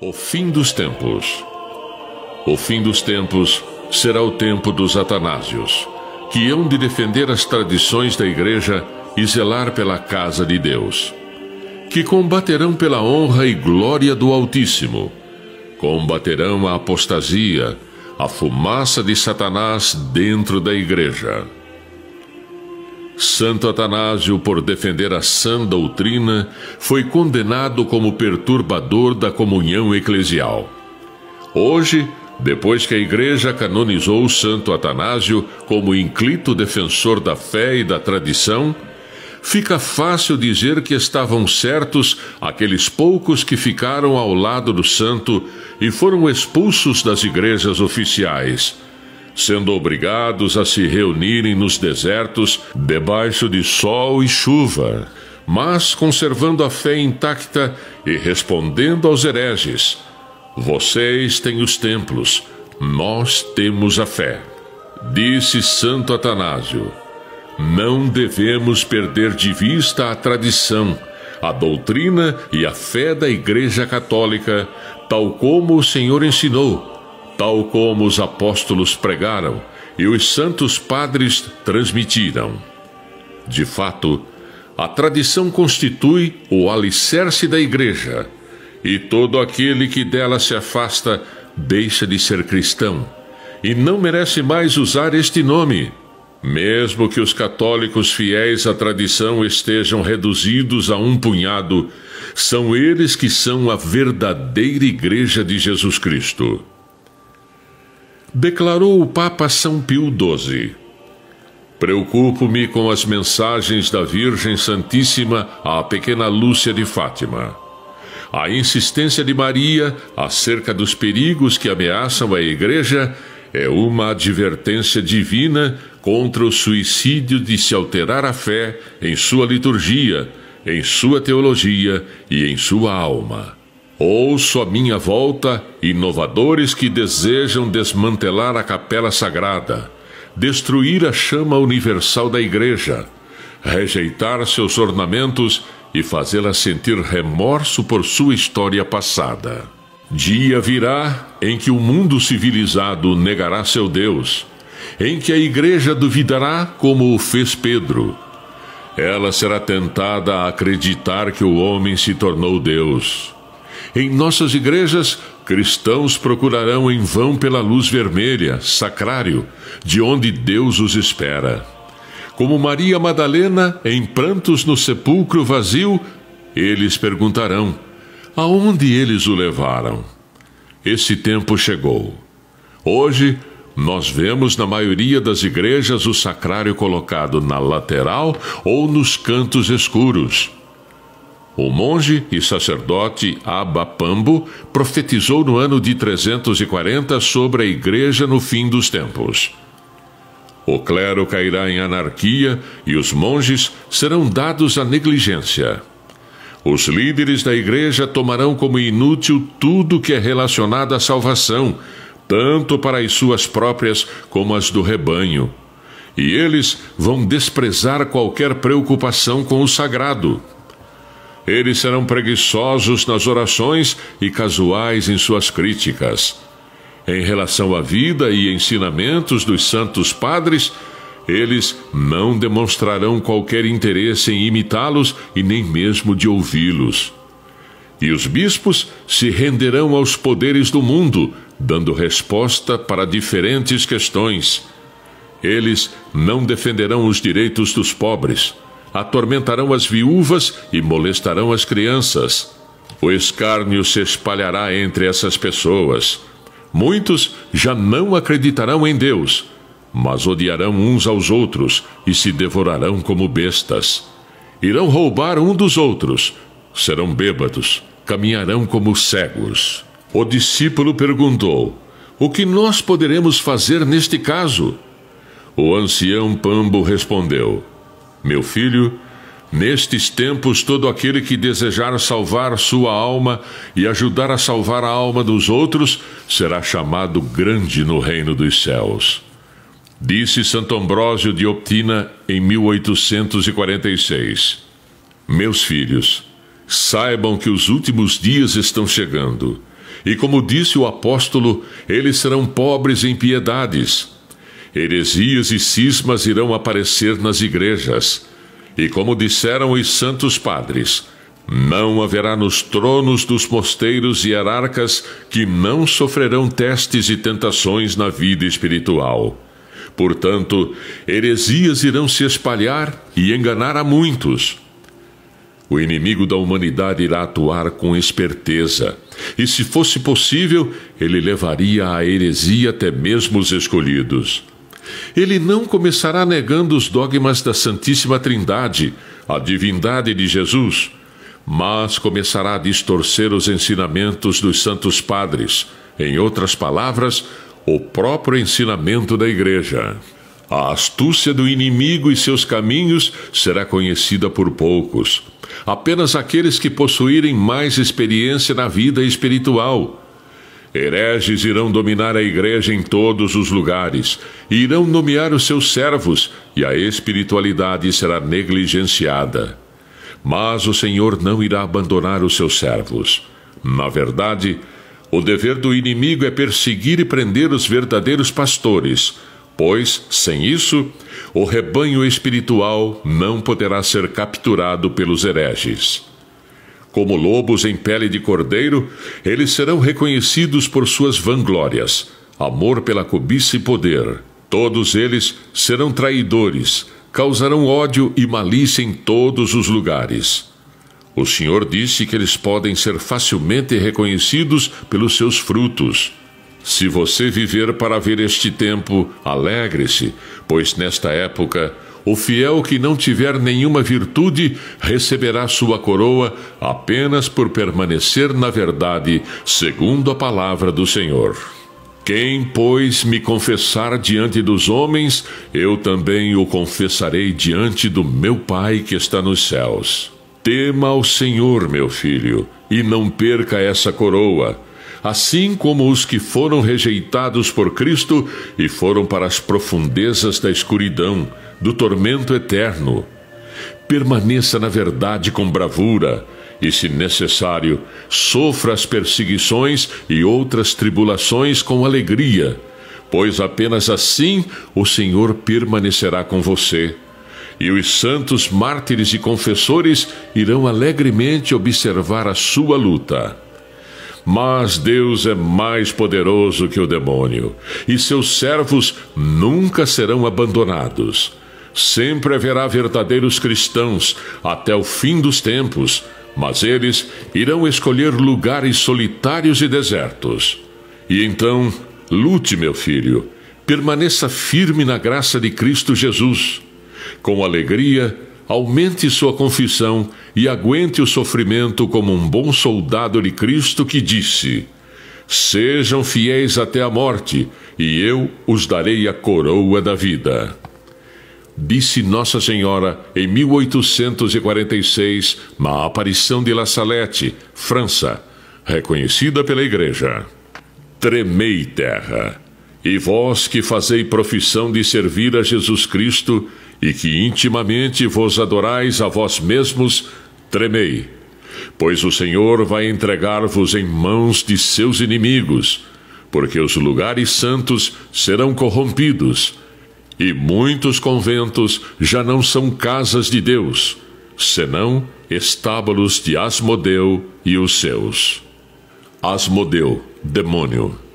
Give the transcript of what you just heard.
O fim dos tempos. O fim dos tempos será o tempo dos atanásios, que hão de defender as tradições da igreja e zelar pela casa de Deus, que combaterão pela honra e glória do Altíssimo, combaterão a apostasia, a fumaça de Satanás dentro da igreja. Santo Atanásio, por defender a sã doutrina, foi condenado como perturbador da comunhão eclesial. Hoje, depois que a Igreja canonizou Santo Atanásio como inclito defensor da fé e da tradição, fica fácil dizer que estavam certos aqueles poucos que ficaram ao lado do santo e foram expulsos das igrejas oficiais sendo obrigados a se reunirem nos desertos, debaixo de sol e chuva, mas conservando a fé intacta e respondendo aos hereges: Vocês têm os templos, nós temos a fé. Disse Santo Atanásio: Não devemos perder de vista a tradição, a doutrina e a fé da Igreja Católica, tal como o Senhor ensinou tal como os apóstolos pregaram e os santos padres transmitiram. De fato, a tradição constitui o alicerce da Igreja, e todo aquele que dela se afasta deixa de ser cristão e não merece mais usar este nome. Mesmo que os católicos fiéis à tradição estejam reduzidos a um punhado, são eles que são a verdadeira Igreja de Jesus Cristo declarou o Papa São Pio XII. Preocupo-me com as mensagens da Virgem Santíssima à pequena Lúcia de Fátima. A insistência de Maria acerca dos perigos que ameaçam a Igreja é uma advertência divina contra o suicídio de se alterar a fé em sua liturgia, em sua teologia e em sua alma. Ouço à minha volta inovadores que desejam desmantelar a capela sagrada, destruir a chama universal da igreja, rejeitar seus ornamentos e fazê-la sentir remorso por sua história passada. Dia virá em que o mundo civilizado negará seu Deus, em que a igreja duvidará como o fez Pedro. Ela será tentada a acreditar que o homem se tornou Deus em nossas igrejas, cristãos procurarão em vão pela luz vermelha, sacrário, de onde Deus os espera. Como Maria Madalena, em prantos no sepulcro vazio, eles perguntarão: aonde eles o levaram? Esse tempo chegou. Hoje, nós vemos na maioria das igrejas o sacrário colocado na lateral ou nos cantos escuros o monge e sacerdote Abapambo profetizou no ano de 340 sobre a igreja no fim dos tempos. O clero cairá em anarquia e os monges serão dados à negligência. Os líderes da igreja tomarão como inútil tudo que é relacionado à salvação, tanto para as suas próprias como as do rebanho. E eles vão desprezar qualquer preocupação com o sagrado. Eles serão preguiçosos nas orações e casuais em suas críticas. Em relação à vida e ensinamentos dos santos padres, eles não demonstrarão qualquer interesse em imitá-los e nem mesmo de ouvi-los. E os bispos se renderão aos poderes do mundo, dando resposta para diferentes questões. Eles não defenderão os direitos dos pobres atormentarão as viúvas e molestarão as crianças. O escárnio se espalhará entre essas pessoas. Muitos já não acreditarão em Deus, mas odiarão uns aos outros e se devorarão como bestas. Irão roubar um dos outros, serão bêbados, caminharão como cegos. O discípulo perguntou: O que nós poderemos fazer neste caso? O ancião Pambo respondeu: meu filho, nestes tempos, todo aquele que desejar salvar sua alma e ajudar a salvar a alma dos outros será chamado grande no reino dos céus. Disse Santo Ambrósio de Optina em 1846: Meus filhos, saibam que os últimos dias estão chegando. E como disse o apóstolo, eles serão pobres em piedades, heresias e cismas irão aparecer nas igrejas. E como disseram os santos padres, não haverá nos tronos dos mosteiros e hierarcas que não sofrerão testes e tentações na vida espiritual. Portanto, heresias irão se espalhar e enganar a muitos. O inimigo da humanidade irá atuar com esperteza, e se fosse possível, ele levaria à heresia até mesmo os escolhidos. Ele não começará negando os dogmas da Santíssima Trindade, a divindade de Jesus, mas começará a distorcer os ensinamentos dos santos padres, em outras palavras, o próprio ensinamento da Igreja. A astúcia do inimigo e seus caminhos será conhecida por poucos. Apenas aqueles que possuírem mais experiência na vida espiritual Hereges irão dominar a igreja em todos os lugares, e irão nomear os seus servos, e a espiritualidade será negligenciada. Mas o Senhor não irá abandonar os seus servos. Na verdade, o dever do inimigo é perseguir e prender os verdadeiros pastores, pois, sem isso, o rebanho espiritual não poderá ser capturado pelos hereges. Como lobos em pele de cordeiro, eles serão reconhecidos por suas vanglórias, amor pela cobiça e poder. Todos eles serão traidores, causarão ódio e malícia em todos os lugares. O Senhor disse que eles podem ser facilmente reconhecidos pelos seus frutos. Se você viver para ver este tempo, alegre-se, pois nesta época o fiel que não tiver nenhuma virtude receberá sua coroa apenas por permanecer na verdade, segundo a palavra do Senhor. Quem, pois, me confessar diante dos homens, eu também o confessarei diante do meu Pai que está nos céus. Tema ao Senhor, meu filho, e não perca essa coroa assim como os que foram rejeitados por Cristo e foram para as profundezas da escuridão, do tormento eterno. Permaneça na verdade com bravura, e, se necessário, sofra as perseguições e outras tribulações com alegria, pois apenas assim o Senhor permanecerá com você. E os santos mártires e confessores irão alegremente observar a sua luta. Mas Deus é mais poderoso que o demônio, e seus servos nunca serão abandonados. Sempre haverá verdadeiros cristãos até o fim dos tempos, mas eles irão escolher lugares solitários e desertos. E então, lute, meu filho, permaneça firme na graça de Cristo Jesus. Com alegria, aumente sua confissão e aguente o sofrimento como um bom soldado de Cristo que disse: Sejam fiéis até a morte, e eu os darei a coroa da vida. Disse Nossa Senhora em 1846, na aparição de La Salette, França, reconhecida pela Igreja: Tremei terra, e vós que fazei profissão de servir a Jesus Cristo, e que intimamente vos adorais a vós mesmos, tremei. Pois o Senhor vai entregar-vos em mãos de seus inimigos, porque os lugares santos serão corrompidos, e muitos conventos já não são casas de Deus, senão estábulos de Asmodeu e os seus. Asmodeu, demônio.